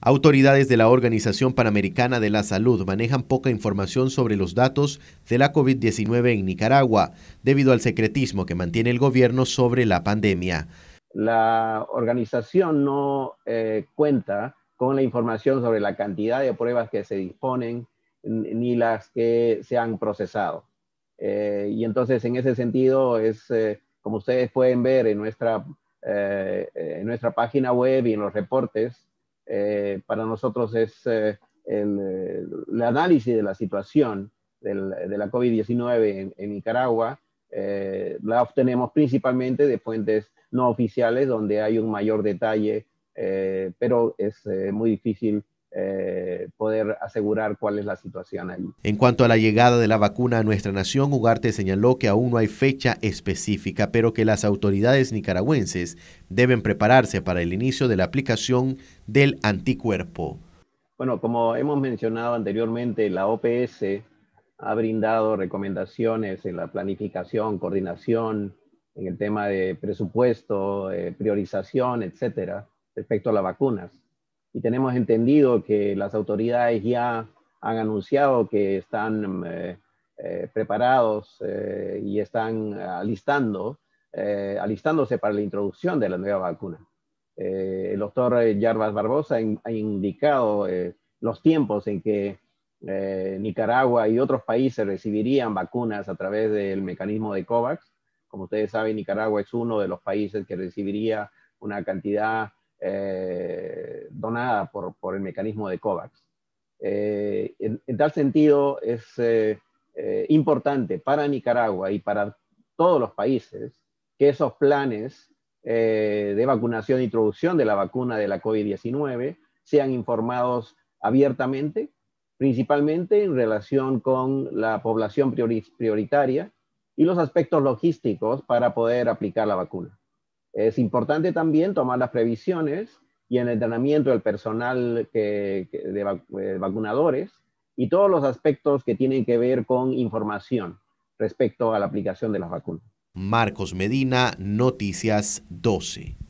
Autoridades de la Organización Panamericana de la Salud manejan poca información sobre los datos de la COVID-19 en Nicaragua, debido al secretismo que mantiene el gobierno sobre la pandemia. La organización no eh, cuenta con la información sobre la cantidad de pruebas que se disponen ni las que se han procesado. Eh, y entonces, en ese sentido, es eh, como ustedes pueden ver en nuestra, en nuestra página web y en los reportes, eh, para nosotros es eh, eh, el, análisis de la situación de la COVID-19 en, Nicaragua. la obtenemos principalmente de fuentes no oficiales donde hay un mayor detalle, pero es muy difícil eh, poder asegurar cuál es la situación allí. En cuanto a la llegada de la vacuna a nuestra nación, Ugarte señaló que aún no hay fecha específica, pero que las autoridades nicaragüenses deben prepararse para el inicio de la aplicación del anticuerpo. Bueno, como hemos mencionado anteriormente, la OPS ha brindado recomendaciones en la planificación, coordinación, en el tema de presupuesto, eh, priorización, etcétera, respecto a las vacunas y tenemos entendido que las autoridades ya han anunciado que están eh, eh, preparados eh, y están alistando, alistándose para la introducción de la nueva vacuna. el doctor Jarbas Barbosa ha indicado los tiempos en que Nicaragua y otros países recibirían vacunas a través del mecanismo de COVAX. Como ustedes saben, Nicaragua es uno de los países que recibiría una cantidad eh, donada por, el mecanismo de COVAX. Eh, en, tal sentido, es eh, importante para Nicaragua y para todos los países que esos planes de vacunación e introducción de la vacuna de la COVID-19 sean informados abiertamente, principalmente en relación con la población prioritaria y los aspectos logísticos para poder aplicar la vacuna. Es importante también tomar las previsiones y en el entrenamiento del personal de eh, vacunadores y todos los aspectos que tienen que ver con información respecto a la aplicación de las vacunas. Marcos Medina, Noticias 12.